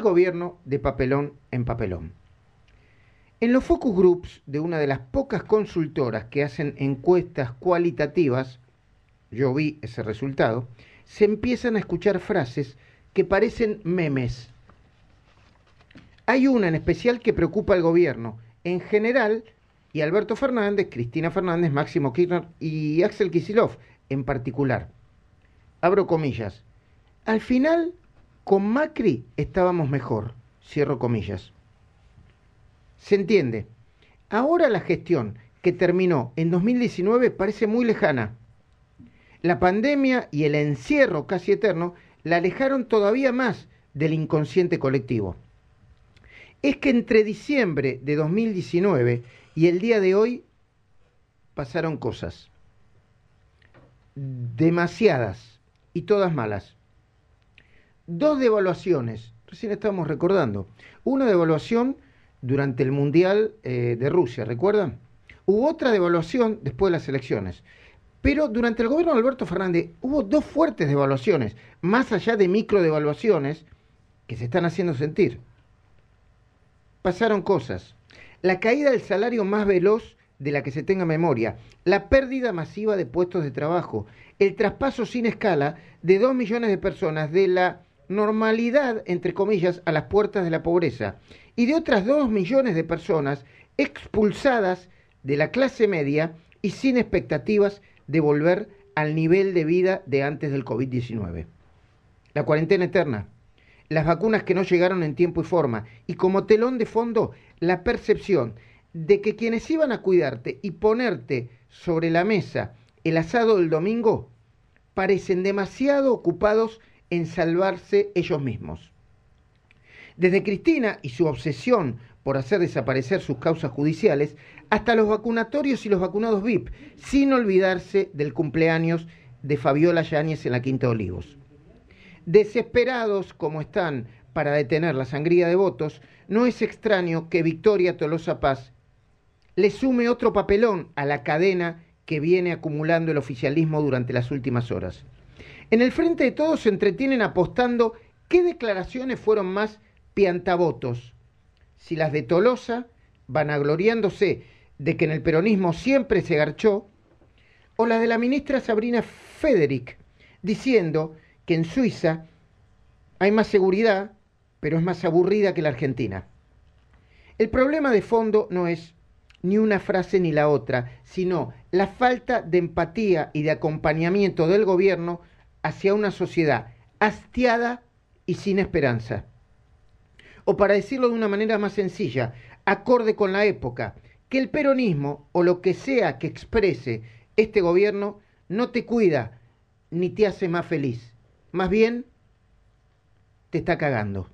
gobierno de papelón en papelón. En los focus groups de una de las pocas consultoras que hacen encuestas cualitativas, yo vi ese resultado, se empiezan a escuchar frases que parecen memes. Hay una en especial que preocupa al gobierno, en general, y Alberto Fernández, Cristina Fernández, Máximo Kirchner y Axel Kisilov en particular. Abro comillas. Al final con Macri estábamos mejor, cierro comillas. Se entiende. Ahora la gestión que terminó en 2019 parece muy lejana. La pandemia y el encierro casi eterno la alejaron todavía más del inconsciente colectivo. Es que entre diciembre de 2019 y el día de hoy pasaron cosas. Demasiadas y todas malas dos devaluaciones, recién estábamos recordando, una devaluación durante el Mundial eh, de Rusia, ¿recuerdan? Hubo otra devaluación después de las elecciones. Pero durante el gobierno de Alberto Fernández hubo dos fuertes devaluaciones, más allá de micro devaluaciones que se están haciendo sentir. Pasaron cosas. La caída del salario más veloz de la que se tenga memoria, la pérdida masiva de puestos de trabajo, el traspaso sin escala de dos millones de personas de la normalidad, entre comillas, a las puertas de la pobreza, y de otras dos millones de personas expulsadas de la clase media y sin expectativas de volver al nivel de vida de antes del COVID-19. La cuarentena eterna, las vacunas que no llegaron en tiempo y forma, y como telón de fondo, la percepción de que quienes iban a cuidarte y ponerte sobre la mesa el asado del domingo parecen demasiado ocupados en salvarse ellos mismos. Desde Cristina y su obsesión por hacer desaparecer sus causas judiciales, hasta los vacunatorios y los vacunados VIP, sin olvidarse del cumpleaños de Fabiola Yáñez en la Quinta de Olivos. Desesperados como están para detener la sangría de votos, no es extraño que Victoria Tolosa Paz le sume otro papelón a la cadena que viene acumulando el oficialismo durante las últimas horas. En el frente de todos se entretienen apostando qué declaraciones fueron más piantabotos. Si las de Tolosa, vanagloriándose de que en el peronismo siempre se garchó, o las de la ministra Sabrina Federic, diciendo que en Suiza hay más seguridad, pero es más aburrida que la Argentina. El problema de fondo no es ni una frase ni la otra, sino la falta de empatía y de acompañamiento del gobierno hacia una sociedad hastiada y sin esperanza. O para decirlo de una manera más sencilla, acorde con la época, que el peronismo o lo que sea que exprese este gobierno no te cuida ni te hace más feliz, más bien te está cagando.